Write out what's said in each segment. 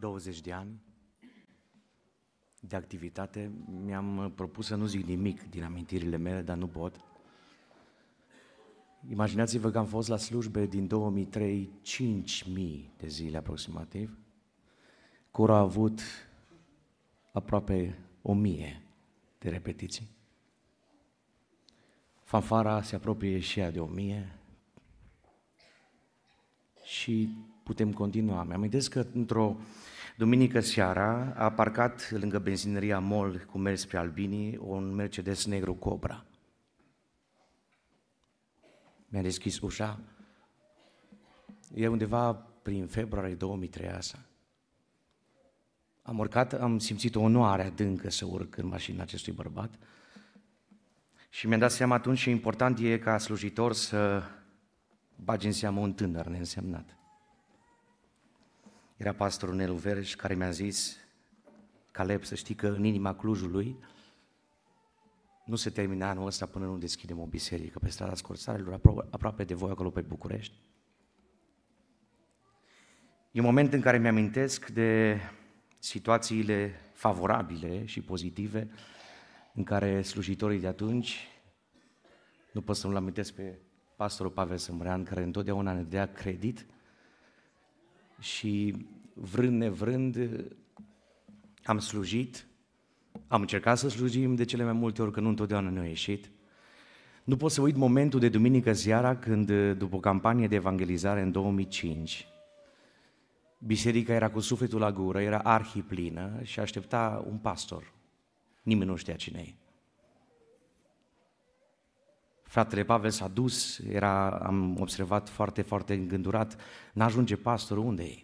20 de ani de activitate, mi-am uh, propus să nu zic nimic din amintirile mele, dar nu pot. Imaginați-vă că am fost la slujbe din 2003, 5.000 de zile aproximativ. Cura a avut aproape 1.000 de repetiții. Fanfara se apropie și ea de 1.000 și putem continua. Mi-am amintesc că într-o duminică seara a parcat lângă benzineria Mol cu mers pe Albini un Mercedes negru Cobra. Mi-a deschis ușa. E undeva prin februarie 2003 asta. Am urcat, am simțit o onoare adâncă să urc în mașina acestui bărbat și mi-am dat seama atunci ce important e ca slujitor să bagi în seamă un tânăr neînsemnat era pastorul Nelu Verș care mi-a zis, Caleb, să știi că în inima Clujului nu se termina anul ăsta până nu deschidem o biserică pe strada Scorțarelor, aproape de voi, acolo pe București. E un moment în care mi-amintesc de situațiile favorabile și pozitive în care slujitorii de atunci, nu pot să-mi amintesc pe pastorul Pavel Sâmbrean, care întotdeauna ne dea credit și vrând nevrând am slujit, am încercat să slujim de cele mai multe ori, că nu întotdeauna ne-a ieșit. Nu pot să uit momentul de duminică seara când, după o campanie de evangelizare în 2005, biserica era cu sufletul la gură, era arhiplină și aștepta un pastor. Nimeni nu știa cine e. Fratele Pavel s-a dus, era, am observat, foarte, foarte îngândurat. N-ajunge pastorul, unde e?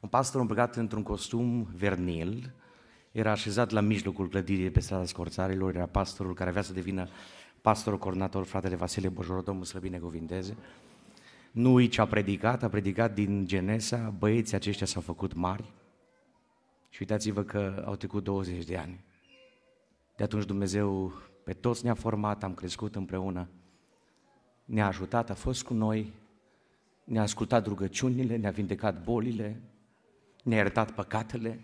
Un pastor îmbrăcat într-un costum vernil, era așezat la mijlocul clădirii pe strada Scorțarilor, era pastorul care avea să devină pastorul coordonator, fratele Vasile Bojoro, Domnul să binecuvinteze. Nu ce a predicat, a predicat din Genesa, băieții aceștia s-au făcut mari și uitați-vă că au trecut 20 de ani. De atunci Dumnezeu pe toți ne-a format, am crescut împreună ne-a ajutat, a fost cu noi, ne-a ascultat rugăciunile, ne-a vindecat bolile, ne-a iertat păcatele.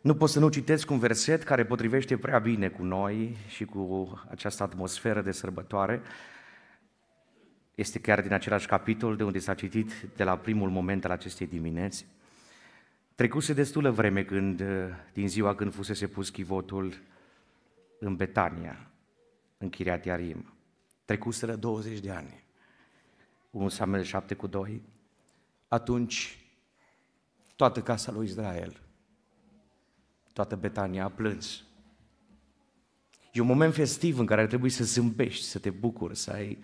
Nu pot să nu citesc un verset care potrivește prea bine cu noi și cu această atmosferă de sărbătoare. Este chiar din același capitol de unde s-a citit de la primul moment al acestei dimineți. Trecuse destulă vreme când, din ziua când fusese pus chivotul în Betania, în Chiriat Iarim. Trecuseră 20 de ani. 1 Samuel 7 cu 2. Atunci toată casa lui Israel, toată Betania a plâns. E un moment festiv în care ar trebui să zâmbești, să te bucuri, să ai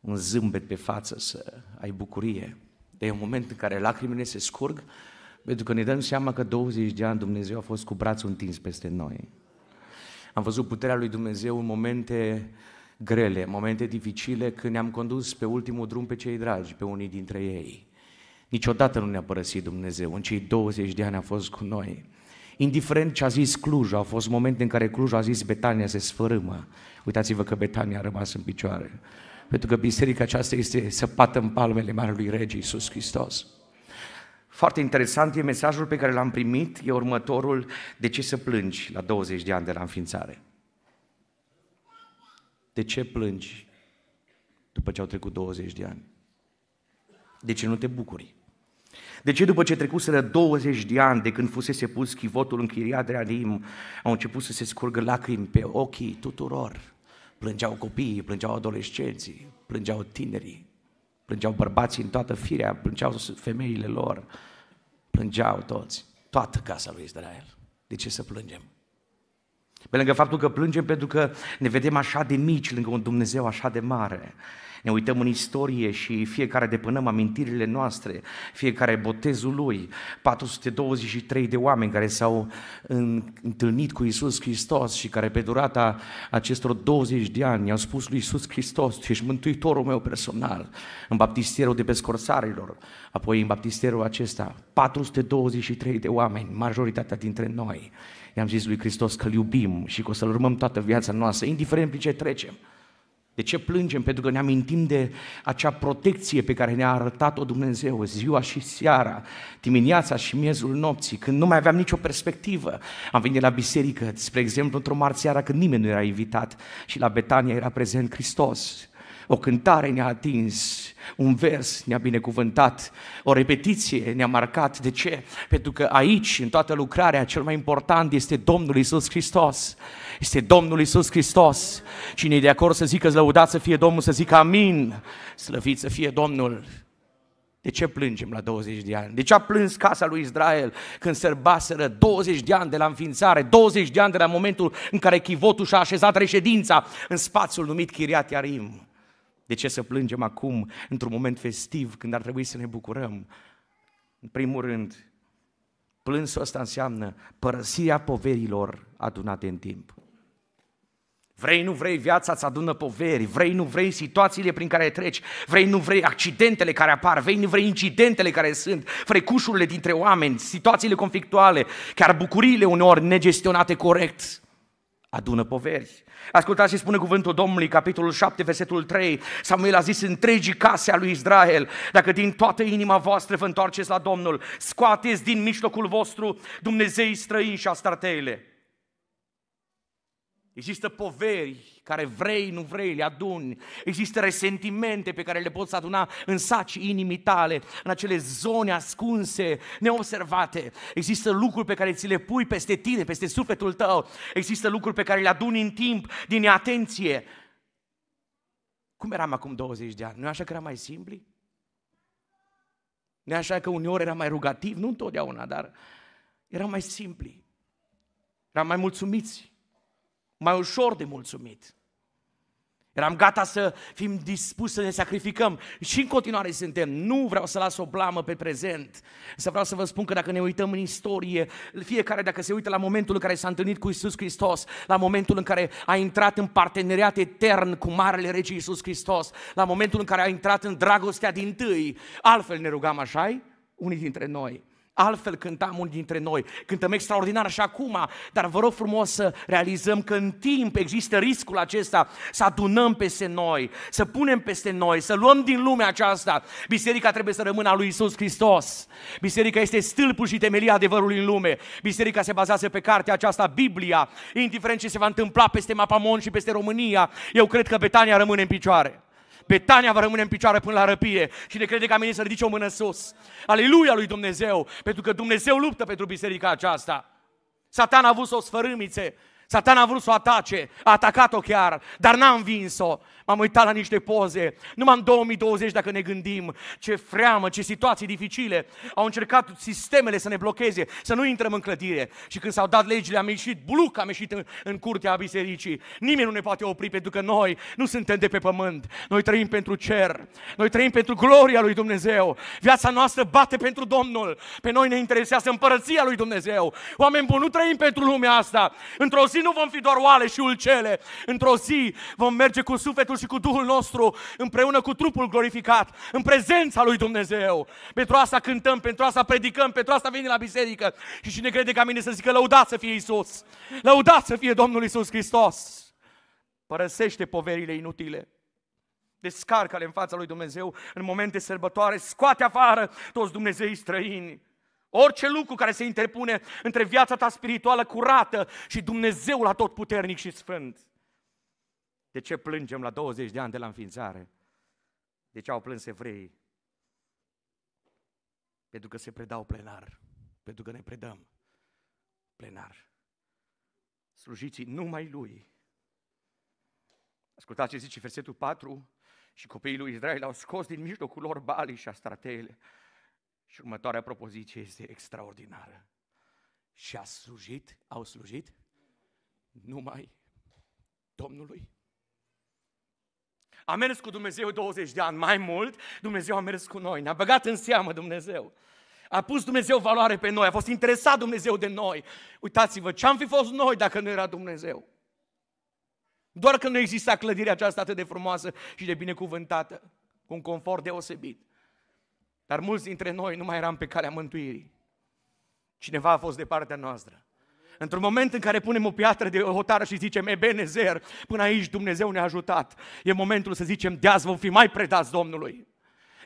un zâmbet pe față, să ai bucurie. Dar e un moment în care lacrimile se scurg, pentru că ne dăm seama că 20 de ani Dumnezeu a fost cu brațul întins peste noi. Am văzut puterea lui Dumnezeu în momente uh, grele, momente dificile când ne-am condus pe ultimul drum pe cei dragi, pe unii dintre ei. Niciodată nu ne-a părăsit Dumnezeu, în cei 20 de ani a fost cu noi. Indiferent ce a zis Cluj, au fost momente în care Cluj a zis Betania se sfărâmă. Uitați-vă că Betania a rămas în picioare. Pentru că biserica aceasta este săpată în palmele Marelui Rege Iisus Hristos. Foarte interesant e mesajul pe care l-am primit, e următorul, de ce să plângi la 20 de ani de la înființare. De ce plângi după ce au trecut 20 de ani? De ce nu te bucuri? De ce după ce trecuseră 20 de ani de când fusese pus chivotul în Chiria de anim, au început să se scurgă lacrimi pe ochii tuturor? Plângeau copiii, plângeau adolescenții, plângeau tinerii, plângeau bărbații în toată firea, plângeau femeile lor, plângeau toți, toată casa lui Israel. De ce să plângem? Pe lângă faptul că plângem pentru că ne vedem așa de mici lângă un Dumnezeu așa de mare. Ne uităm în istorie și fiecare depânăm amintirile noastre, fiecare botezul lui, 423 de oameni care s-au întâlnit cu Isus Hristos și care pe durata acestor 20 de ani i-au spus lui Isus Hristos, tu ești mântuitorul meu personal, în baptisterul de pe scorsarilor, apoi în baptisterul acesta, 423 de oameni, majoritatea dintre noi, i-am zis lui Hristos că-L iubim și că o să-L urmăm toată viața noastră, indiferent prin ce trecem. De ce plângem? Pentru că ne amintim de acea protecție pe care ne-a arătat-o Dumnezeu ziua și seara, dimineața și miezul nopții, când nu mai aveam nicio perspectivă. Am venit la biserică, spre exemplu, într-o marți seara când nimeni nu era invitat și la Betania era prezent Hristos o cântare ne-a atins, un vers ne-a binecuvântat, o repetiție ne-a marcat. De ce? Pentru că aici, în toată lucrarea, cel mai important este Domnul Isus Hristos. Este Domnul Isus Hristos. Cine e de acord să zică, lăudat să fie Domnul, să zică amin, slăvit să fie Domnul. De ce plângem la 20 de ani? De ce a plâns casa lui Israel când sărbaseră 20 de ani de la înființare, 20 de ani de la momentul în care Chivotul și-a așezat reședința în spațiul numit Chiriat Iarim? De ce să plângem acum, într-un moment festiv, când ar trebui să ne bucurăm? În primul rând, plânsul ăsta înseamnă părăsirea poverilor adunate în timp. Vrei, nu vrei, viața îți adună poveri, vrei, nu vrei, situațiile prin care treci, vrei, nu vrei, accidentele care apar, vrei, nu vrei, incidentele care sunt, frecușurile dintre oameni, situațiile conflictuale, chiar bucuriile uneori negestionate corect adună poveri. Ascultați și spune cuvântul Domnului, capitolul 7, versetul 3. Samuel a zis întregii case a lui Israel, dacă din toată inima voastră vă întoarceți la Domnul, scoateți din mijlocul vostru Dumnezei străini și astarteile. Există poveri care vrei, nu vrei, le aduni. Există resentimente pe care le poți aduna în saci inimii tale, în acele zone ascunse, neobservate. Există lucruri pe care ți le pui peste tine, peste sufletul tău. Există lucruri pe care le aduni în timp, din atenție. Cum eram acum 20 de ani? Nu așa că eram mai simpli? Nu așa că uneori eram mai rugativ? Nu întotdeauna, dar eram mai simpli. Eram mai mulțumiți mai ușor de mulțumit. Eram gata să fim dispuși să ne sacrificăm și în continuare suntem. Nu vreau să las o blamă pe prezent. Să vreau să vă spun că dacă ne uităm în istorie, fiecare dacă se uită la momentul în care s-a întâlnit cu Isus Hristos, la momentul în care a intrat în parteneriat etern cu Marele Rege Isus Hristos, la momentul în care a intrat în dragostea din tâi, altfel ne rugam așa unii dintre noi. Altfel cântam unii dintre noi, cântăm extraordinar și acum, dar vă rog frumos să realizăm că în timp există riscul acesta să adunăm peste noi, să punem peste noi, să luăm din lumea aceasta. Biserica trebuie să rămână a lui Isus Hristos. Biserica este stâlpul și temelia adevărului în lume. Biserica se bazează pe cartea aceasta, Biblia, indiferent ce se va întâmpla peste Mapamon și peste România, eu cred că Betania rămâne în picioare. Betania va rămâne în picioare până la răpire. ne crede că a venit să ridice o mână sus. Aleluia lui Dumnezeu, pentru că Dumnezeu luptă pentru biserica aceasta. Satan a avut o sfărâmițe, Satan a vrut să o atace, a atacat-o chiar, dar n-a învins-o m-am uitat la niște poze. Numai în 2020, dacă ne gândim ce freamă, ce situații dificile, au încercat sistemele să ne blocheze, să nu intrăm în clădire. Și când s-au dat legile, am ieșit, bluc, am ieșit în, în curtea bisericii. Nimeni nu ne poate opri pentru că noi nu suntem de pe pământ. Noi trăim pentru cer. Noi trăim pentru gloria lui Dumnezeu. Viața noastră bate pentru Domnul. Pe noi ne interesează împărăția lui Dumnezeu. Oameni buni, nu trăim pentru lumea asta. Într-o zi nu vom fi doar oale și ulcele. Într-o zi vom merge cu sufletul și cu Duhul nostru, împreună cu trupul glorificat, în prezența lui Dumnezeu. Pentru asta cântăm, pentru asta predicăm, pentru asta venim la biserică. Și cine crede ca mine să zică, lăudați să fie Isus, lăudați să fie Domnul Isus Hristos. Părăsește poverile inutile descarcă-le în fața lui Dumnezeu în momente sărbătoare, scoate afară toți Dumnezeii străini. Orice lucru care se interpune între viața ta spirituală curată și Dumnezeul atotputernic și sfânt. De ce plângem la 20 de ani de la înființare? De ce au plâns evreii? Pentru că se predau plenar. Pentru că ne predăm plenar. Slujiți numai Lui. Ascultați ce zice versetul 4. Și copiii lui Israel au scos din mijlocul lor balii și astrateile. Și următoarea propoziție este extraordinară. Și a slujit, au slujit numai Domnului am mers cu Dumnezeu 20 de ani, mai mult, Dumnezeu a mers cu noi, ne-a băgat în seamă Dumnezeu. A pus Dumnezeu valoare pe noi, a fost interesat Dumnezeu de noi. Uitați-vă, ce-am fi fost noi dacă nu era Dumnezeu? Doar că nu exista clădirea aceasta atât de frumoasă și de binecuvântată, cu un confort deosebit. Dar mulți dintre noi nu mai eram pe calea mântuirii. Cineva a fost de partea noastră. Într-un moment în care punem o piatră de hotară și zicem Ebenezer, până aici Dumnezeu ne-a ajutat. E momentul să zicem, de azi vom fi mai predați Domnului.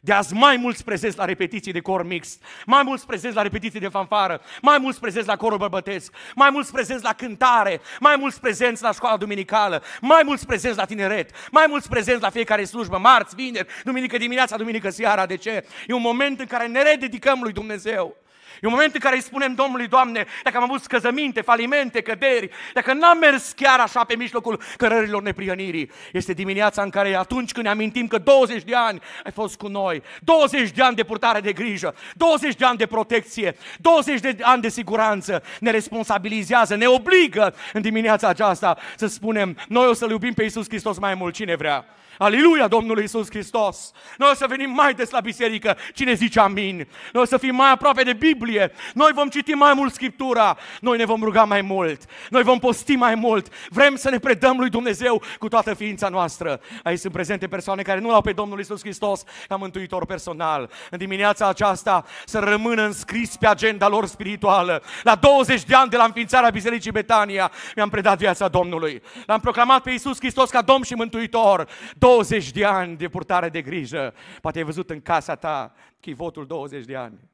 De azi mai mulți prezenți la repetiții de cor mix, mai mulți prezenți la repetiții de fanfară, mai mulți prezenți la corul bărbătesc, mai mulți prezenți la cântare, mai mulți prezenți la școala duminicală, mai mulți prezenți la tineret, mai mulți prezenți la fiecare slujbă, marți, vineri, duminică dimineața, duminică seara. De ce? E un moment în care ne rededicăm lui Dumnezeu. E un moment în care îi spunem Domnului, Doamne, dacă am avut scăzăminte, falimente, căderi, dacă n-am mers chiar așa pe mijlocul cărărilor neprienirii, este dimineața în care atunci când ne amintim că 20 de ani ai fost cu noi, 20 de ani de purtare de grijă, 20 de ani de protecție, 20 de ani de siguranță, ne responsabilizează, ne obligă în dimineața aceasta să spunem, noi o să-L iubim pe Iisus Hristos mai mult, cine vrea. Aleluia Domnului Isus Hristos! Noi o să venim mai des la biserică, cine zice amin. Noi o să fim mai aproape de Biblie, noi vom citi mai mult Scriptura, noi ne vom ruga mai mult, noi vom posti mai mult, vrem să ne predăm lui Dumnezeu cu toată ființa noastră. Aici sunt prezente persoane care nu l-au pe Domnul Isus Hristos ca mântuitor personal. În dimineața aceasta să rămână înscris pe agenda lor spirituală. La 20 de ani de la înființarea Bisericii Betania mi-am predat viața Domnului. L-am proclamat pe Isus Hristos ca Domn și Mântuitor. 20 de ani de purtare de grijă. Poate ai văzut în casa ta chivotul 20 de ani.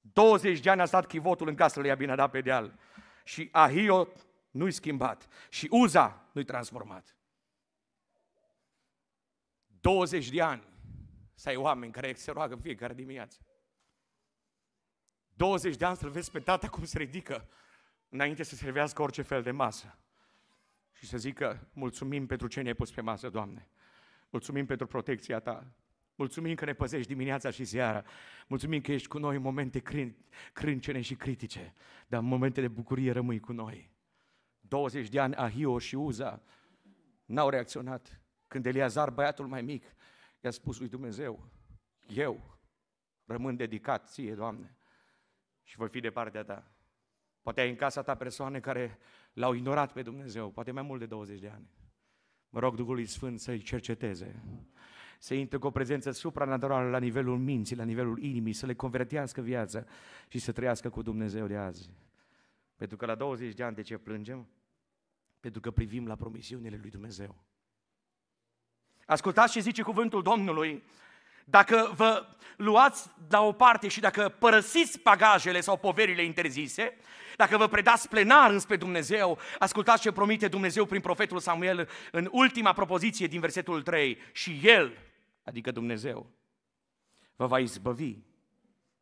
20 de ani a stat chivotul în casă lui Abinadab pe deal. Și Ahio nu-i schimbat. Și Uza nu-i transformat. 20 de ani să ai oameni care se roagă în fiecare dimineață. 20 de ani să-l vezi pe tata cum se ridică înainte să servească orice fel de masă. Și să zică, mulțumim pentru ce ne-ai pus pe masă, Doamne. Mulțumim pentru protecția ta. Mulțumim că ne păzești dimineața și seara. Mulțumim că ești cu noi în momente crin- crâncene și critice, dar în momente de bucurie rămâi cu noi. 20 de ani Ahio și Uza n-au reacționat. Când Eliazar, băiatul mai mic, i-a spus lui Dumnezeu, eu rămân dedicat ție, Doamne, și voi fi de partea ta. Poate ai în casa ta persoane care l-au ignorat pe Dumnezeu, poate mai mult de 20 de ani. Mă rog Duhului Sfânt să-i cerceteze, să intre cu o prezență supranaturală la nivelul minții, la nivelul inimii, să le convertească viața și să trăiască cu Dumnezeu de azi. Pentru că la 20 de ani de ce plângem? Pentru că privim la promisiunile lui Dumnezeu. Ascultați ce zice cuvântul Domnului dacă vă luați la o parte și dacă părăsiți bagajele sau poverile interzise, dacă vă predați plenar înspre Dumnezeu, ascultați ce promite Dumnezeu prin profetul Samuel în ultima propoziție din versetul 3. Și El, adică Dumnezeu, vă va izbăvi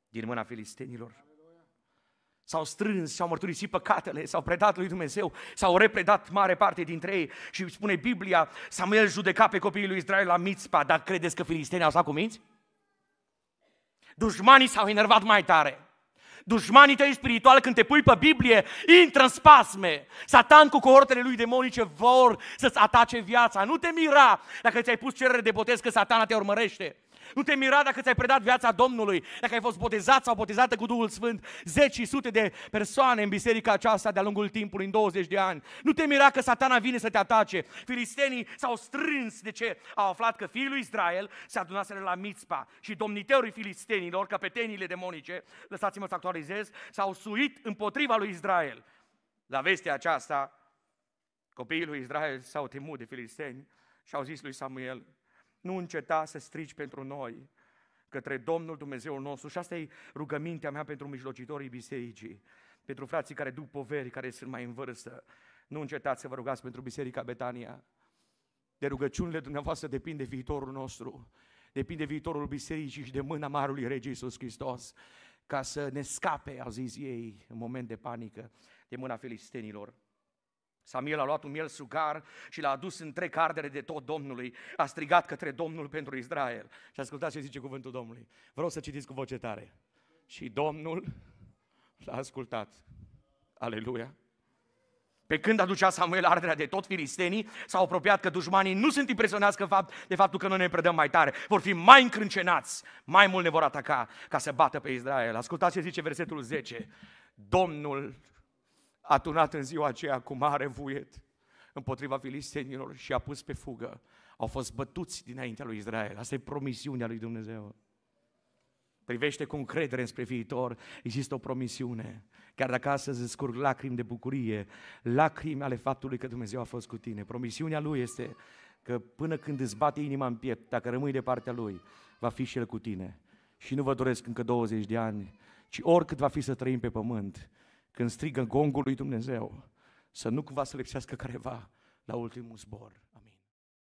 din mâna filistenilor s-au strâns, s au mărturisit păcatele, s-au predat lui Dumnezeu, s-au repredat mare parte dintre ei. Și spune Biblia, Samuel judeca pe copiii lui Israel la Mitzpa, dar credeți că filistenii au stat cu minți? Dușmanii s-au enervat mai tare. Dușmanii tăi spirituale când te pui pe Biblie, intră în spasme. Satan cu cohortele lui demonice vor să-ți atace viața. Nu te mira dacă ți-ai pus cerere de botez că satana te urmărește. Nu te mira dacă ți-ai predat viața Domnului, dacă ai fost botezat sau botezată cu Duhul Sfânt, zeci și sute de persoane în biserica aceasta de-a lungul timpului, în 20 de ani. Nu te mira că satana vine să te atace. Filistenii s-au strâns de ce au aflat că fiul lui Israel se adunase la Mitzpa și domniteorii filistenilor, căpetenile demonice, lăsați-mă să actualizez, s-au suit împotriva lui Israel. La vestea aceasta, copiii lui Israel s-au temut de filisteni și au zis lui Samuel, nu înceta să strici pentru noi, către Domnul Dumnezeul nostru. Și asta e rugămintea mea pentru mijlocitorii bisericii, pentru frații care duc poveri, care sunt mai în vârstă. Nu încetați să vă rugați pentru Biserica Betania. De rugăciunile dumneavoastră depinde viitorul nostru, depinde viitorul bisericii și de mâna Marului Rege Iisus Hristos, ca să ne scape, au zis ei, în moment de panică, de mâna filistenilor. Samuel a luat un miel sugar și l-a adus întreg cardere de tot Domnului. A strigat către Domnul pentru Israel. Și ascultați ce zice cuvântul Domnului. Vreau să citiți cu voce tare. Și Domnul l-a ascultat. Aleluia! Pe când aducea Samuel arderea de tot filistenii, s-au apropiat că dușmanii nu sunt impresionați că fapt, de faptul că noi ne predăm mai tare. Vor fi mai încrâncenați, mai mult ne vor ataca ca să bată pe Israel. Ascultați ce zice versetul 10. Domnul Atunat în ziua aceea cu mare vuiet împotriva filistenilor și a pus pe fugă. Au fost bătuți dinaintea lui Israel. Asta e promisiunea lui Dumnezeu. Privește cu încredere spre viitor, există o promisiune. Chiar dacă astăzi îți scurg lacrimi de bucurie, lacrimi ale faptului că Dumnezeu a fost cu tine. Promisiunea Lui este că până când îți bate inima în piept, dacă rămâi de partea Lui, va fi și El cu tine. Și nu vă doresc încă 20 de ani, ci oricât va fi să trăim pe pământ, când strigă gongul lui Dumnezeu, să nu cumva să lipsească careva la ultimul zbor.